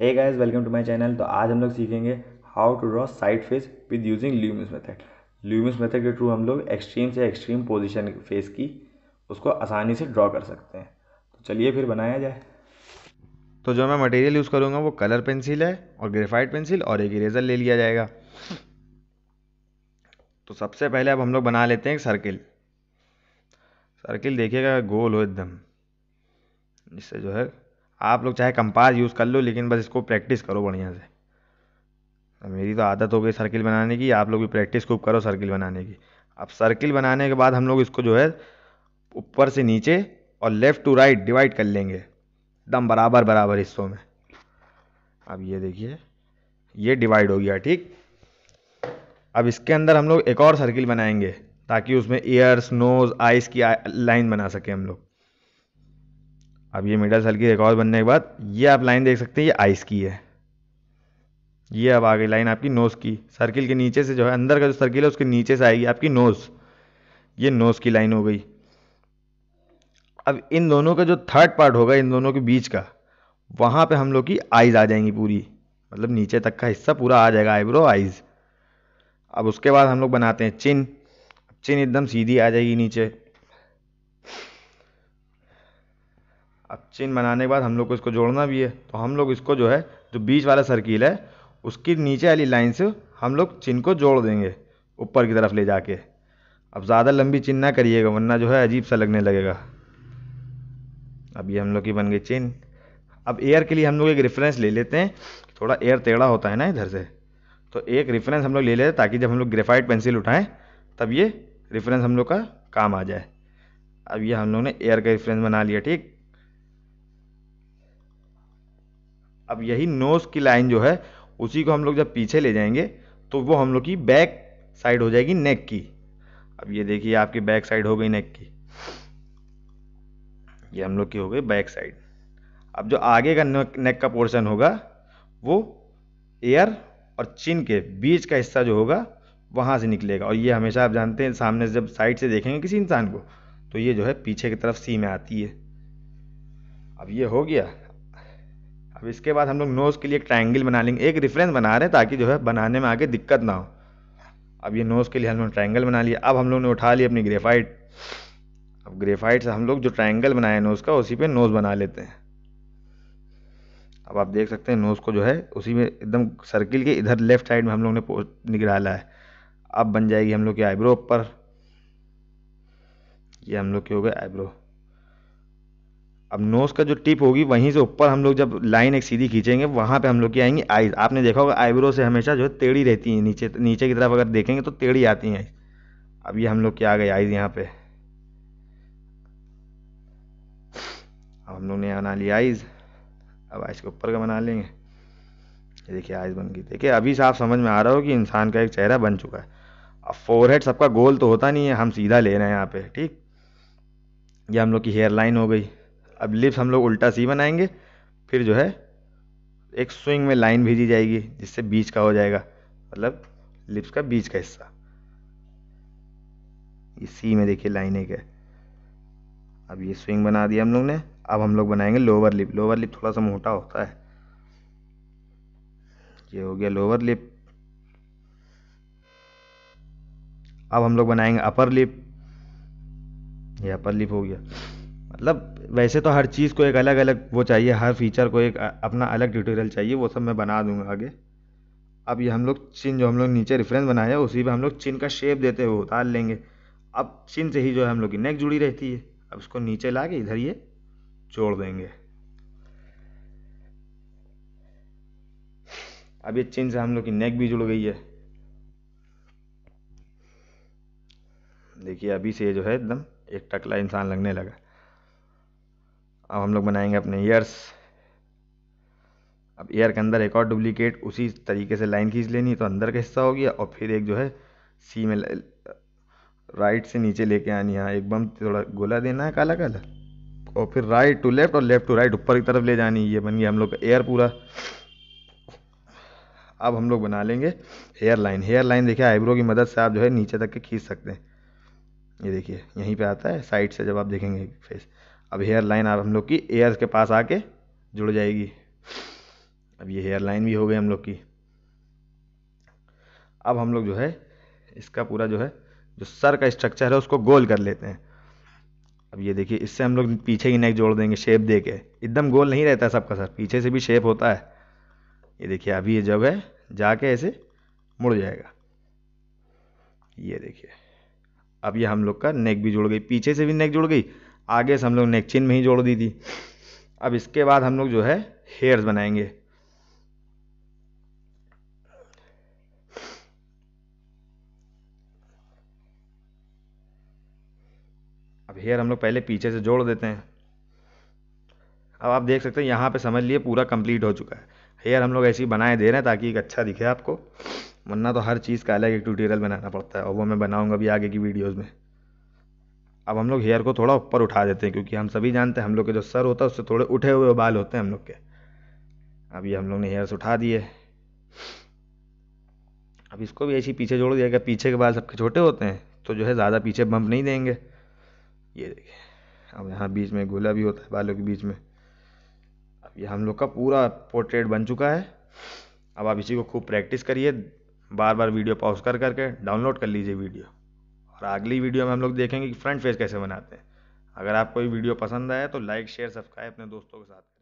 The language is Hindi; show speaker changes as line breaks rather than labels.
hey guys welcome to my channel तो आज हम लोग सीखेंगे how to draw side face with using Loomis method Loomis method के थ्रू हम लोग एक्सट्रीम से एक्सट्रीम पोजीशन फेस की उसको आसानी से ड्रॉ कर सकते हैं तो चलिए फिर बनाया जाए तो जो मैं मटेरियल यूज़ करूँगा वो कलर पेंसिल है और ग्रेफाइड पेंसिल और एक इरेजर ले लिया जाएगा तो सबसे पहले अब हम लोग बना लेते हैं एक सर्किल सर्किल देखिएगा गोल हो एकदम जिससे जो है आप लोग चाहे कंपास यूज़ कर लो लेकिन बस इसको प्रैक्टिस करो बढ़िया से मेरी तो आदत हो गई सर्किल बनाने की आप लोग भी प्रैक्टिस खूब करो सर्किल बनाने की अब सर्किल बनाने के बाद हम लोग इसको जो है ऊपर से नीचे और लेफ़्ट टू राइट डिवाइड कर लेंगे एकदम बराबर बराबर हिस्सों में अब ये देखिए ये डिवाइड हो गया ठीक अब इसके अंदर हम लोग एक और सर्किल बनाएंगे ताकि उसमें ईयर्स नोज़ आइस की लाइन बना सकें हम लोग अब ये मिडल सेल की रिकॉर्ड बनने के बाद ये आप लाइन देख सकते हैं ये आइस की है ये अब आ गई लाइन आपकी नोज़ की सर्किल के नीचे से जो है अंदर का जो सर्किल है उसके नीचे से आएगी आपकी नोज़ ये नोज़ की लाइन हो गई अब इन दोनों का जो थर्ड पार्ट होगा इन दोनों के बीच का वहाँ पे हम लोग की आइज़ आ जाएंगी पूरी मतलब नीचे तक का हिस्सा पूरा आ जाएगा आईब्रो आइज़ अब उसके बाद हम लोग बनाते हैं चिन चिन एकदम सीधी आ जाएगी नीचे अब चेन बनाने के बाद हम लोग को इसको जोड़ना भी है तो हम लोग इसको जो है जो बीच वाला सर्किल है उसकी नीचे वाली लाइन से हम लोग चिन को जोड़ देंगे ऊपर की तरफ ले जाके अब ज़्यादा लंबी चिन ना करिएगा वरना जो है अजीब सा लगने लगेगा अब ये हम लोग की बन गई चिन अब एयर के लिए हम लोग एक रेफरेंस ले लेते हैं थोड़ा एयर टेढ़ा होता है ना इधर से तो एक रेफरेंस हम लोग ले लेते हैं ताकि जब हम लोग ग्रेफाइट पेंसिल उठाएं तब ये रेफरेंस हम लोग का काम आ जाए अब ये हम लोग ने एयर का रेफरेंस बना लिया ठीक अब यही नोज़ की लाइन जो है उसी को हम लोग जब पीछे ले जाएंगे तो वो हम लोग की बैक साइड हो जाएगी नेक की अब ये देखिए आपकी बैक साइड हो गई नेक की ये हम लोग की हो गई बैक साइड अब जो आगे का नेक का पोर्शन होगा वो एयर और चिन के बीच का हिस्सा जो होगा वहाँ से निकलेगा और ये हमेशा आप जानते हैं सामने जब साइड से देखेंगे किसी इंसान को तो ये जो है पीछे की तरफ सी में आती है अब ये हो गया अब इसके बाद हम लोग नोज़ के लिए एक ट्राइंगल बना लेंगे एक रेफरेंस बना रहे हैं ताकि जो है बनाने में आगे दिक्कत ना हो अब ये नोज़ के लिए हम लोग ट्राइंगल बना लिया अब हम लोग ने उठा लिया अपनी ग्रेफाइट अब ग्रेफाइट से हम लोग जो ट्राइंगल बनाया नोज़ का उसी पर नोज़ बना लेते हैं अब आप देख सकते हैं नोज़ को जो है उसी में एकदम सर्किल के इधर लेफ्ट साइड में हम लोग ने निकाला है अब बन जाएगी हम लोग की आईब्रो ऊपर ये हम लोग के हो गए आईब्रो अब नोज़ का जो टिप होगी वहीं से ऊपर हम लोग जब लाइन एक सीधी खींचेंगे वहां पे हम लोग की आएंगी आईज आपने देखा होगा आईब्रो से हमेशा जो है टेढ़ी रहती है नीचे नीचे की तरफ अगर देखेंगे तो टेढ़ी आती हैं अब ये हम लोग की आ गई आईज यहाँ पे अब हम लोग ने बना ली आइज अब आईज के ऊपर का बना लेंगे देखिए आइज बन गई देखिए अभी से आप समझ में आ रहा हो कि इंसान का एक चेहरा बन चुका है अब फोरहेड सबका गोल तो होता नहीं है हम सीधा ले रहे हैं यहाँ पे ठीक ये हम लोग की हेयर लाइन हो गई अब लिप्स हम लोग उल्टा सी बनाएंगे फिर जो है एक स्विंग में लाइन भेजी जाएगी जिससे बीच का हो जाएगा मतलब लिप्स का बीच का हिस्सा ये सी में देखिए लाइन एक है अब ये स्विंग बना दिया हम लोग ने अब हम लोग बनाएंगे लोअर लिप लोअर लिप थोड़ा सा मोटा होता है ये हो गया लोअर लिप अब हम लोग बनाएंगे अपर लिप ये अपर लिप हो गया मतलब वैसे तो हर चीज़ को एक अलग अलग वो चाहिए हर फीचर को एक अपना अलग ट्यूटोरियल चाहिए वो सब मैं बना दूंगा आगे अब ये हम लोग चिन जो हम लोग नीचे रेफरेंस बनाया उसी पर हम लोग चिन का शेप देते हुए उतार लेंगे अब चिन से ही जो है हम लोग की नेक जुड़ी रहती है अब इसको नीचे ला के इधर ये जोड़ देंगे अब ये चिन से हम लोग की नेक भी जुड़ गई है देखिए अभी से जो है एकदम एक टकला इंसान लगने लगा अब हम लोग बनाएंगे अपने ईयर्स अब ईयर के अंदर एक और डुप्लीकेट उसी तरीके से लाइन खींच लेनी तो अंदर का हिस्सा हो गया और फिर एक जो है सी में राइट से नीचे लेके आनी है हाँ, एक बम थोड़ा गोला देना है काला काला और फिर राइट टू लेफ्ट और लेफ्ट टू राइट ऊपर की तरफ ले जानी ये बन गया हम लोग का एयर पूरा अब हम लोग बना लेंगे हेयर लाइन हेयर लाइन देखिए आईब्रो की मदद से आप जो है नीचे तक के खींच सकते हैं ये देखिए यहीं पे आता है साइड से जब आप देखेंगे फेस अब हेयर लाइन अब हम लोग की एयर के पास आके जुड़ जाएगी अब ये हेयर लाइन भी हो गई हम लोग की अब हम लोग जो है इसका पूरा जो है जो सर का स्ट्रक्चर है उसको गोल कर लेते हैं अब ये देखिए इससे हम लोग पीछे की नेक जोड़ देंगे शेप दे के एकदम गोल नहीं रहता है सबका सर पीछे से भी शेप होता है ये देखिए अभी ये जब है जाके ऐसे मुड़ जाएगा ये देखिए अब ये हम लोग का नेक भी जुड़ गई पीछे से भी नेक जुड़ गई आगे से हम लोग नेक में ही जोड़ दी थी अब इसके बाद हम लोग जो है हेयर्स बनाएंगे अब हेयर हम लोग पहले पीछे से जोड़ देते हैं अब आप देख सकते हैं यहाँ पे समझ लिए पूरा कंप्लीट हो चुका है हेयर हम लोग ऐसी बनाए दे रहे हैं ताकि एक अच्छा दिखे आपको वरना तो हर चीज़ का अलग एक ट्यूटोरियल बनाना पड़ता है और वो मैं बनाऊंगा भी आगे की वीडियोज़ में अब हम लोग हेयर को थोड़ा ऊपर उठा देते हैं क्योंकि हम सभी जानते हैं हम लोग के जो सर होता है उससे थोड़े उठे हुए बाल होते हैं हम लोग के अब ये हम लोग ने हेयर्स उठा दिए अब इसको भी ऐसे पीछे जोड़ दिया कि पीछे के बाल सबके छोटे होते हैं तो जो है ज़्यादा पीछे बम्प नहीं देंगे ये देखिए अब यहाँ बीच में गोला भी होता है बालों के बीच में अब ये हम लोग का पूरा पोर्ट्रेट बन चुका है अब आप इसी को खूब प्रैक्टिस करिए बार बार वीडियो पॉज कर करके डाउनलोड कर लीजिए वीडियो और अगली वीडियो में हम लोग देखेंगे कि फ्रंट फेस कैसे बनाते हैं अगर आपको ये वीडियो पसंद आए तो लाइक शेयर सब्सक्राइब अपने दोस्तों के साथ